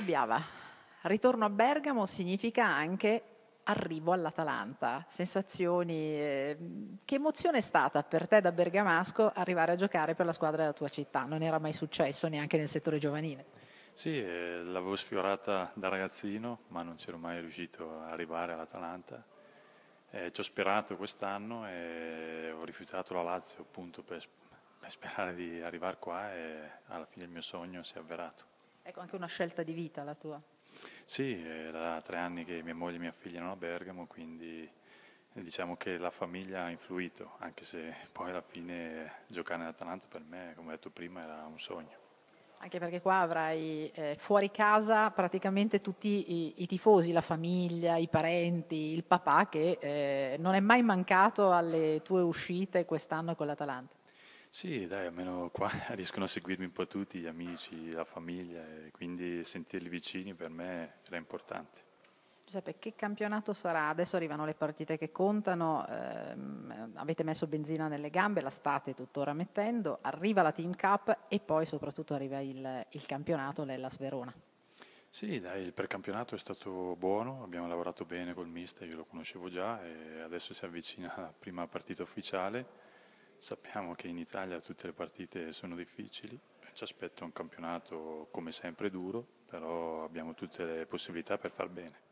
Biava. Ritorno a Bergamo significa anche arrivo all'Atalanta. Sensazioni. Ehm, che emozione è stata per te da bergamasco arrivare a giocare per la squadra della tua città? Non era mai successo neanche nel settore giovanile. Sì, eh, l'avevo sfiorata da ragazzino, ma non c'ero mai riuscito ad arrivare all'Atalanta. Eh, ci ho sperato quest'anno e ho rifiutato la Lazio appunto per, per sperare di arrivare qua e alla fine il mio sogno si è avverato. Ecco, anche una scelta di vita la tua. Sì, era eh, tre anni che mia moglie e mia figlia erano a Bergamo, quindi eh, diciamo che la famiglia ha influito, anche se poi alla fine giocare nell'Atalanta per me, come ho detto prima, era un sogno. Anche perché qua avrai eh, fuori casa praticamente tutti i, i, tifosi, la famiglia, i parenti, il papà che eh, non è mai mancato alle tue uscite quest'anno con l'Atalanta. Sì, dai, almeno qua riescono a seguirmi un po' tutti, gli amici, la famiglia, e quindi sentirli vicini per me era importante. Giuseppe, che campionato sarà? Adesso arrivano le partite che contano, ehm, avete messo benzina nelle gambe, la state tuttora mettendo, arriva la Team Cup e poi soprattutto arriva il, il campionato, l'Ellas Verona. Sì, dai, il precampionato è stato buono, abbiamo lavorato bene col mister, io lo conoscevo già e adesso si avvicina la prima partita ufficiale Sappiamo che in Italia tutte le partite sono difficili, ci aspetta un campionato come sempre duro, però abbiamo tutte le possibilità per far bene.